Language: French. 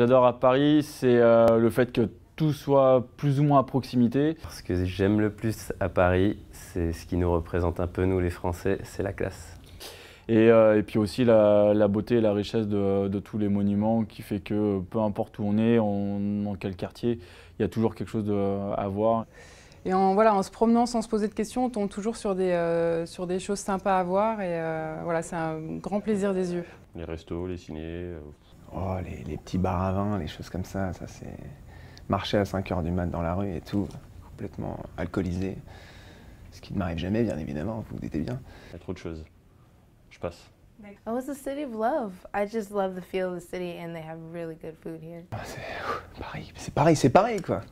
j'adore à Paris, c'est euh, le fait que tout soit plus ou moins à proximité. Ce que j'aime le plus à Paris, c'est ce qui nous représente un peu, nous les Français, c'est la classe. Et, euh, et, puis aussi la, beauté et la richesse de, de, tous les monuments qui fait que peu importe où on est, en quel quartier, il y a toujours quelque chose à voir. Et en, voilà, en se promenant sans se poser de questions, on tombe toujours sur des, euh, sur des choses sympas à voir. Et euh, voilà, c'est un grand plaisir des yeux. Les restos, les ciné. Euh. Oh, les, les, petits bars à vin, les choses comme ça. Ça, c'est marcher à 5 h du mat dans la rue et tout, complètement alcoolisé. Ce qui ne m'arrive jamais, bien évidemment, vous vous bien. Il y a trop de choses. Je passe. Oh, it's a city of love. I just love the feel of the city and they have really good food here. Oh, c'est pareil, c'est pareil, c'est pareil quoi.